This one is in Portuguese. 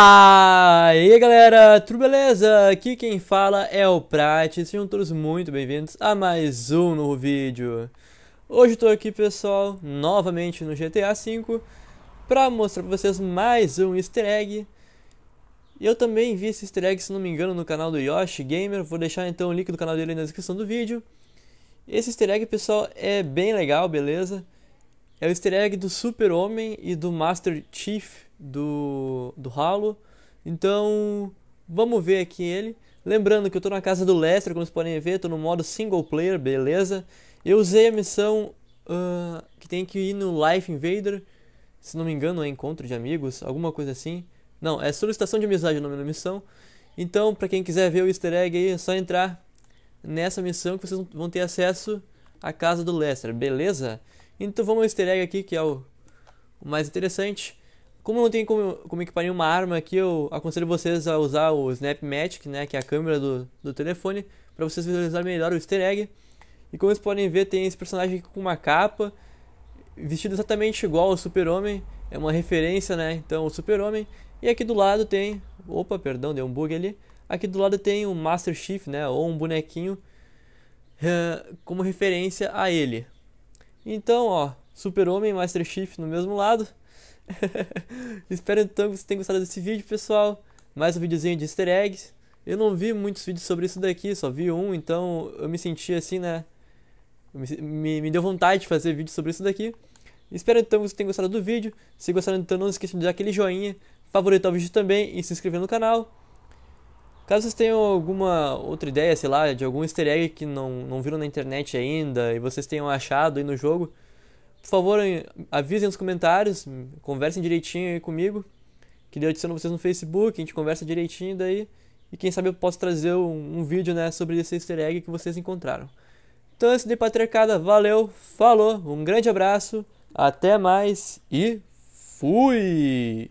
Opa! E aí galera, tudo beleza? Aqui quem fala é o Prat, sejam todos muito bem-vindos a mais um novo vídeo. Hoje estou aqui pessoal, novamente no GTA V, para mostrar para vocês mais um easter egg. Eu também vi esse easter egg, se não me engano, no canal do Yoshi Gamer, vou deixar então o link do canal dele na descrição do vídeo. Esse easter egg pessoal é bem legal, beleza? É o easter egg do Super-Homem e do Master Chief do, do Halo. Então, vamos ver aqui ele. Lembrando que eu estou na casa do Lester, como vocês podem ver, estou no modo single player, beleza? Eu usei a missão uh, que tem que ir no Life Invader, se não me engano é Encontro de Amigos, alguma coisa assim. Não, é Solicitação de Amizade o nome da missão. Então, para quem quiser ver o easter egg aí, é só entrar nessa missão que vocês vão ter acesso à casa do Lester, beleza? Então vamos ao easter egg aqui, que é o, o mais interessante. Como não tem como, como equiparar uma arma aqui, eu aconselho vocês a usar o Snap né, que é a câmera do, do telefone, para vocês visualizarem melhor o easter egg. E como vocês podem ver, tem esse personagem aqui com uma capa, vestido exatamente igual ao Super-Homem, é uma referência, né, então o Super-Homem. E aqui do lado tem, opa, perdão, deu um bug ali. Aqui do lado tem o Master Chief, né, ou um bonequinho como referência a ele. Então, ó, Super-Homem e Master Chief no mesmo lado. Espero então que vocês tenham gostado desse vídeo, pessoal. Mais um videozinho de easter eggs. Eu não vi muitos vídeos sobre isso daqui, só vi um, então eu me senti assim, né? Me, me deu vontade de fazer vídeo sobre isso daqui. Espero então que vocês tenham gostado do vídeo. Se gostaram, então não esqueçam de dar aquele joinha, favoritar o vídeo também e se inscrever no canal. Caso vocês tenham alguma outra ideia, sei lá, de algum easter egg que não, não viram na internet ainda e vocês tenham achado aí no jogo, por favor, avisem nos comentários, conversem direitinho aí comigo, que daí eu adiciono vocês no Facebook, a gente conversa direitinho daí, e quem sabe eu posso trazer um, um vídeo, né, sobre esse easter egg que vocês encontraram. Então, esse é de patriarcada, valeu, falou, um grande abraço, até mais e fui!